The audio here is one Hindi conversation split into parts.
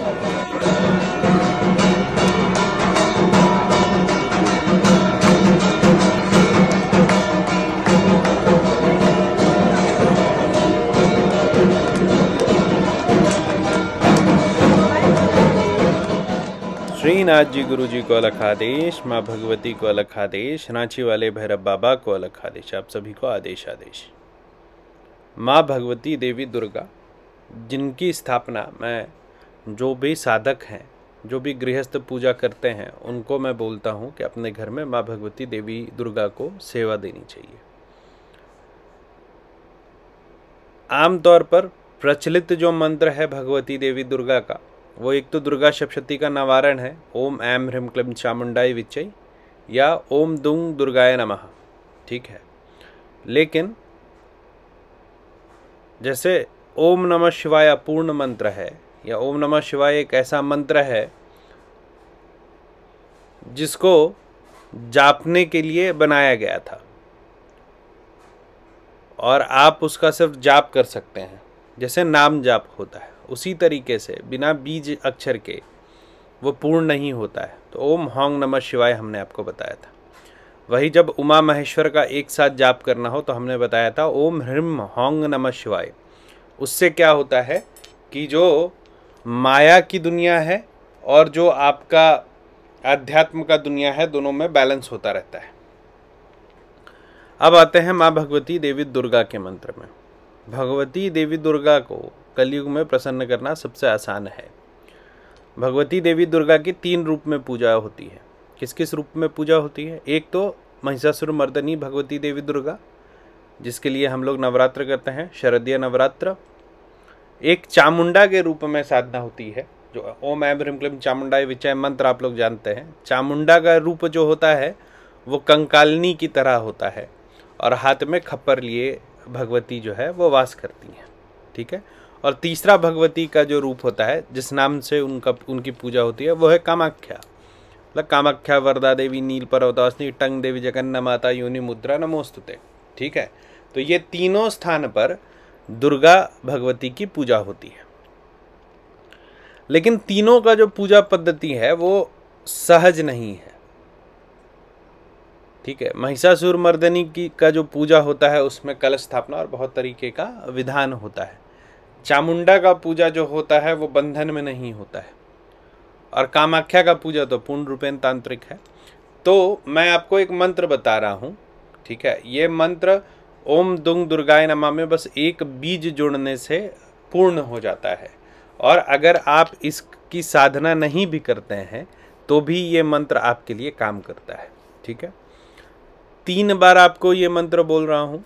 श्रीनाथ जी गुरु जी को अलग आदेश माँ भगवती को अलग आदेश रांची वाले भैरव बाबा को अलग आदेश आप सभी को आदेश आदेश माँ भगवती देवी दुर्गा जिनकी स्थापना मैं जो भी साधक हैं जो भी गृहस्थ पूजा करते हैं उनको मैं बोलता हूँ कि अपने घर में माँ भगवती देवी दुर्गा को सेवा देनी चाहिए आमतौर पर प्रचलित जो मंत्र है भगवती देवी दुर्गा का वो एक तो दुर्गा सप्शती का नवारण है ओम ऐम ह्रीम क्लिम चामुंडाई विचय या ओम दुंग दुर्गाय नमः ठीक है लेकिन जैसे ओम नमः शिवाय पूर्ण मंत्र है या ओम नमः शिवाय एक ऐसा मंत्र है जिसको जापने के लिए बनाया गया था और आप उसका सिर्फ जाप कर सकते हैं जैसे नाम जाप होता है उसी तरीके से बिना बीज अक्षर के वो पूर्ण नहीं होता है तो ओम होंग नमः शिवाय हमने आपको बताया था वही जब उमा महेश्वर का एक साथ जाप करना हो तो हमने बताया था ओम ह्रीम होंग नमः शिवाय उससे क्या होता है कि जो माया की दुनिया है और जो आपका आध्यात्म का दुनिया है दोनों में बैलेंस होता रहता है अब आते हैं माँ भगवती देवी दुर्गा के मंत्र में भगवती देवी दुर्गा को कलयुग में प्रसन्न करना सबसे आसान है भगवती देवी दुर्गा की तीन रूप में पूजा होती है किस किस रूप में पूजा होती है एक तो महिषासुर मर्दनी भगवती देवी दुर्गा जिसके लिए हम लोग नवरात्र करते हैं शरदीय नवरात्र एक चामुंडा के रूप में साधना होती है जो ओम एम ह्रीम क्लीम चामुंडा विचय मंत्र आप लोग जानते हैं चामुंडा का रूप जो होता है वो कंकालनी की तरह होता है और हाथ में खप्पर लिए भगवती जो है वो वास करती हैं ठीक है और तीसरा भगवती का जो रूप होता है जिस नाम से उनका उनकी पूजा होती है वो है कामाख्या मतलब कामाख्या वरदा देवी नील पर्वतासनी टंग देवी जगन्ना माता योनि मुद्रा नमोस्तुते ठीक है तो ये तीनों स्थान पर दुर्गा भगवती की पूजा होती है लेकिन तीनों का जो पूजा पद्धति है वो सहज नहीं है ठीक है महिषासुर मर्दनी की का जो पूजा होता है उसमें कलश स्थापना और बहुत तरीके का विधान होता है चामुंडा का पूजा जो होता है वो बंधन में नहीं होता है और कामाख्या का पूजा तो पूर्ण रूपेण तांत्रिक है तो मैं आपको एक मंत्र बता रहा हूँ ठीक है ये मंत्र ओम दुंग दुर्गाय नमा में बस एक बीज जोड़ने से पूर्ण हो जाता है और अगर आप इसकी साधना नहीं भी करते हैं तो भी ये मंत्र आपके लिए काम करता है ठीक है तीन बार आपको ये मंत्र बोल रहा हूं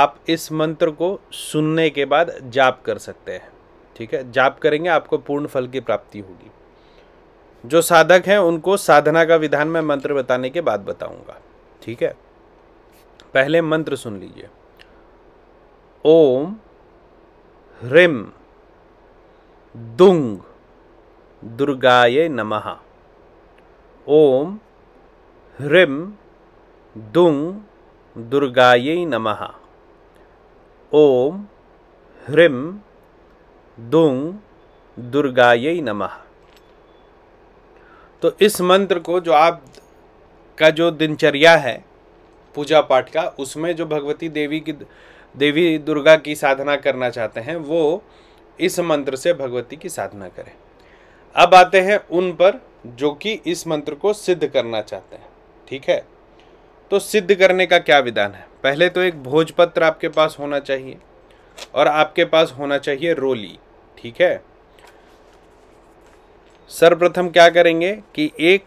आप इस मंत्र को सुनने के बाद जाप कर सकते हैं ठीक है जाप करेंगे आपको पूर्ण फल की प्राप्ति होगी जो साधक हैं उनको साधना का विधान मैं मंत्र बताने के बाद बताऊंगा ठीक है पहले मंत्र सुन लीजिए ओम ह्रिम दुंग दुर्गाय नमः ओम ह्रिम दुंग दुर्गाय नमः ओम ह्रिम दुंग दुर्गाय नमः तो इस मंत्र को जो आप का जो दिनचर्या है पूजा पाठ का उसमें जो भगवती देवी की देवी दुर्गा की साधना करना चाहते हैं वो इस मंत्र से भगवती की साधना करें अब आते हैं उन पर जो कि इस मंत्र को सिद्ध करना चाहते हैं ठीक है तो सिद्ध करने का क्या विधान है पहले तो एक भोजपत्र आपके पास होना चाहिए और आपके पास होना चाहिए रोली ठीक है सर्वप्रथम क्या करेंगे कि एक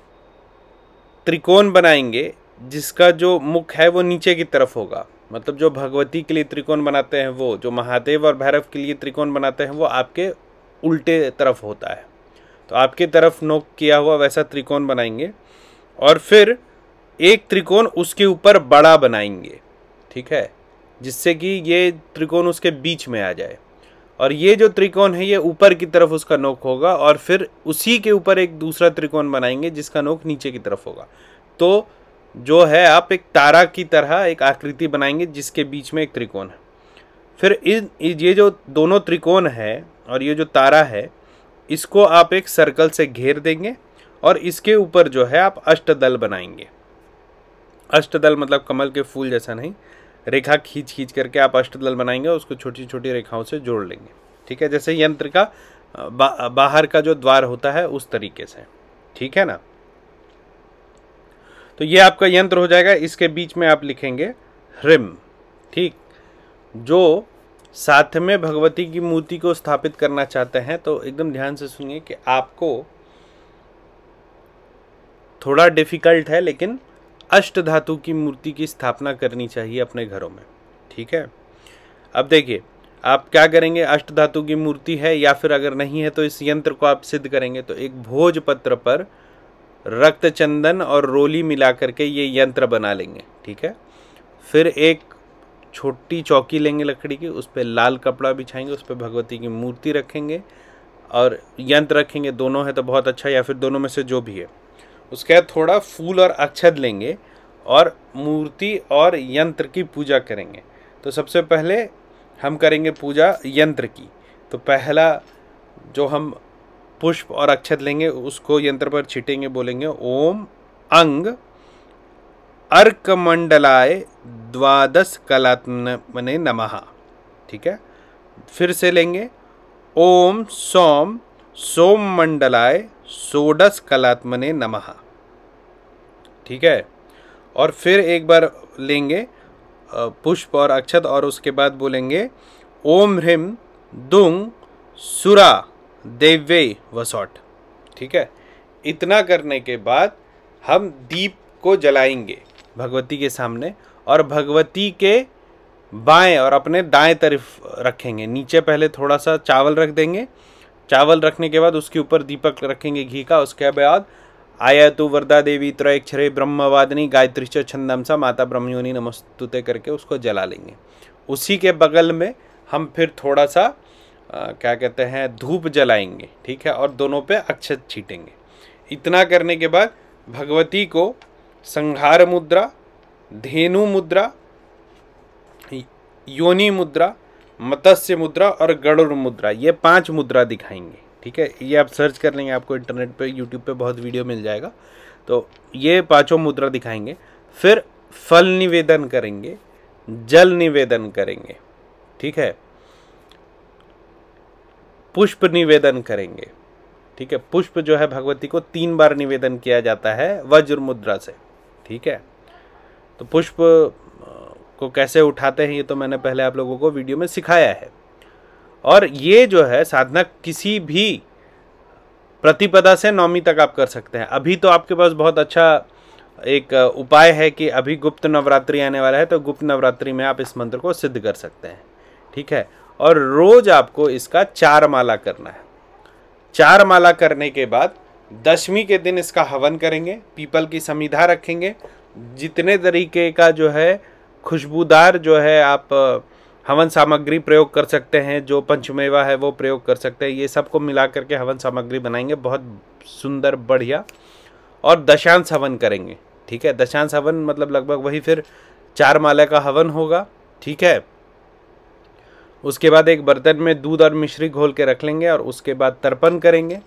त्रिकोण बनाएंगे जिसका जो मुख है वो नीचे की तरफ होगा मतलब जो भगवती के लिए त्रिकोण बनाते हैं वो जो महादेव और भैरव के लिए त्रिकोण बनाते हैं वो आपके उल्टे तरफ होता है तो आपके तरफ नोक किया हुआ वैसा त्रिकोण बनाएंगे और फिर एक त्रिकोण उसके ऊपर बड़ा बनाएंगे ठीक है जिससे कि ये त्रिकोण उसके बीच में आ जाए और ये जो त्रिकोण है ये ऊपर की तरफ उसका नोक होगा और फिर उसी के ऊपर एक दूसरा त्रिकोण बनाएंगे जिसका नोक नीचे की तरफ होगा तो जो है आप एक तारा की तरह एक आकृति बनाएंगे जिसके बीच में एक त्रिकोण है फिर इन ये जो दोनों त्रिकोण है और ये जो तारा है इसको आप एक सर्कल से घेर देंगे और इसके ऊपर जो है आप अष्टदल बनाएंगे अष्टदल मतलब कमल के फूल जैसा नहीं रेखा खींच खींच करके आप अष्टदल बनाएंगे उसको छोटी छोटी रेखाओं से जोड़ लेंगे ठीक है जैसे यंत्र का बा, बाहर का जो द्वार होता है उस तरीके से ठीक है ना तो ये आपका यंत्र हो जाएगा इसके बीच में आप लिखेंगे ह्रिम ठीक जो साथ में भगवती की मूर्ति को स्थापित करना चाहते हैं तो एकदम ध्यान से सुनिए कि आपको थोड़ा डिफिकल्ट है लेकिन अष्ट धातु की मूर्ति की स्थापना करनी चाहिए अपने घरों में ठीक है अब देखिए आप क्या करेंगे अष्ट धातु की मूर्ति है या फिर अगर नहीं है तो इस यंत्र को आप सिद्ध करेंगे तो एक भोजपत्र पर रक्त चंदन और रोली मिला करके ये यंत्र बना लेंगे ठीक है फिर एक छोटी चौकी लेंगे लकड़ी की उस पर लाल कपड़ा बिछाएंगे उस पर भगवती की मूर्ति रखेंगे और यंत्र रखेंगे दोनों है तो बहुत अच्छा या फिर दोनों में से जो भी है उसके बाद थोड़ा फूल और अक्षत लेंगे और मूर्ति और यंत्र की पूजा करेंगे तो सबसे पहले हम करेंगे पूजा यंत्र की तो पहला जो हम पुष्प और अक्षत लेंगे उसको यंत्र पर छिटेंगे बोलेंगे ओम अंग अर्कमंडलाय द्वादश कलात्मने नमः ठीक है फिर से लेंगे ओम सोम सोम मंडलाय सोडस कलात्मने नमः ठीक है और फिर एक बार लेंगे पुष्प और अक्षत और उसके बाद बोलेंगे ओम ह्रीम दुंग सुरा देव्य वसौट ठीक है इतना करने के बाद हम दीप को जलाएंगे भगवती के सामने और भगवती के बाएं और अपने दाएं तरफ रखेंगे नीचे पहले थोड़ा सा चावल रख देंगे चावल रखने के बाद उसके ऊपर दीपक रखेंगे घी का उसके बाद आया तो वरदा देवी त्रैक्षरे ब्रह्मवादिनी गायत्री छंदमसा माता ब्रह्मयोनी नमस्तुते करके उसको जला लेंगे उसी के बगल में हम फिर थोड़ा सा आ, क्या कहते हैं धूप जलाएंगे ठीक है और दोनों पे अक्षत छीटेंगे इतना करने के बाद भगवती को संहार मुद्रा धेनु मुद्रा योनि मुद्रा मत्स्य मुद्रा और गरुड़ मुद्रा ये पांच मुद्रा दिखाएंगे ठीक है ये आप सर्च कर लेंगे आपको इंटरनेट पे यूट्यूब पे बहुत वीडियो मिल जाएगा तो ये पांचों मुद्रा दिखाएंगे फिर फल निवेदन करेंगे जल निवेदन करेंगे ठीक है पुष्प निवेदन करेंगे ठीक है पुष्प जो है भगवती को तीन बार निवेदन किया जाता है वज्र मुद्रा से ठीक है तो पुष्प को कैसे उठाते हैं ये तो मैंने पहले आप लोगों को वीडियो में सिखाया है और ये जो है साधना किसी भी प्रतिपदा से नौमी तक आप कर सकते हैं अभी तो आपके पास बहुत अच्छा एक उपाय है कि अभी गुप्त नवरात्रि आने वाला है तो गुप्त नवरात्रि में आप इस मंत्र को सिद्ध कर सकते हैं ठीक है और रोज आपको इसका चार माला करना है चार माला करने के बाद दशमी के दिन इसका हवन करेंगे पीपल की समिधा रखेंगे जितने तरीके का जो है खुशबूदार जो है आप हवन सामग्री प्रयोग कर सकते हैं जो पंचमेवा है वो प्रयोग कर सकते हैं ये सबको मिला करके हवन सामग्री बनाएंगे बहुत सुंदर बढ़िया और दशांश हवन करेंगे ठीक है दशांश हवन मतलब लगभग वही फिर चार माला का हवन होगा ठीक है उसके बाद एक बर्तन में दूध और मिश्री घोल के रख लेंगे और उसके बाद तर्पण करेंगे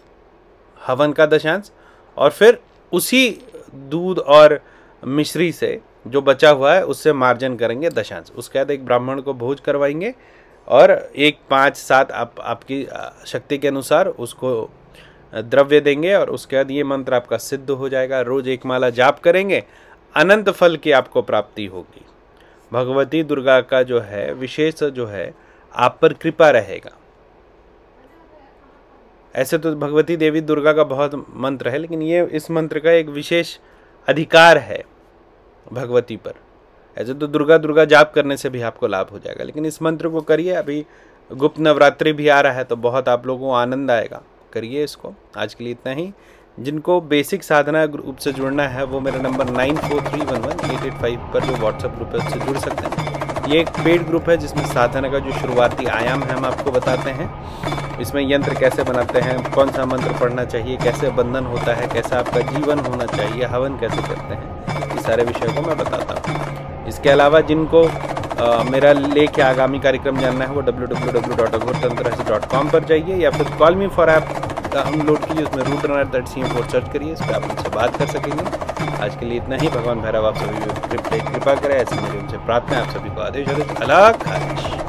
हवन का दशांश और फिर उसी दूध और मिश्री से जो बचा हुआ है उससे मार्जन करेंगे दशांश उसके बाद एक ब्राह्मण को भोज करवाएंगे और एक पाँच सात आप आपकी शक्ति के अनुसार उसको द्रव्य देंगे और उसके बाद ये मंत्र आपका सिद्ध हो जाएगा रोज एक माला जाप करेंगे अनंत फल की आपको प्राप्ति होगी भगवती दुर्गा का जो है विशेष जो है आप पर कृपा रहेगा ऐसे तो भगवती देवी दुर्गा का बहुत मंत्र है लेकिन ये इस मंत्र का एक विशेष अधिकार है भगवती पर ऐसे तो दुर्गा दुर्गा जाप करने से भी आपको लाभ हो जाएगा लेकिन इस मंत्र को करिए अभी गुप्त नवरात्रि भी आ रहा है तो बहुत आप लोगों को आनंद आएगा करिए इसको आज के लिए इतना ही जिनको बेसिक साधना ग्रुप से जुड़ना है वो मेरा number nine four three one one eight eight five पर वो व्हाट्सएप ग्रुप है उससे जुड़ सकते हैं ये एक पेड ग्रुप है जिसमें साधना का जो शुरुआती आयाम है हम आपको बताते हैं इसमें यंत्र कैसे बनाते हैं कौन सा मंत्र पढ़ना चाहिए कैसे बंधन होता है कैसा आपका जीवन होना चाहिए हवन कैसे करते हैं सारे विषयों को मैं बताता हूँ इसके अलावा जिनको आ, मेरा लेख या आगामी कार्यक्रम जानना है वो W W W dot Aghortantra dot com पर जाइए या फिर call me for app download कीजिए उसमें root runner that C four search करिए इस पर आप उनसे बात कर सकेंगे आज के लिए इतना ही भगवान भैरव आप सभी कृपा करें ऐसे मेरे उनसे प्रार्थना आप सभी को आदेश आदेश अला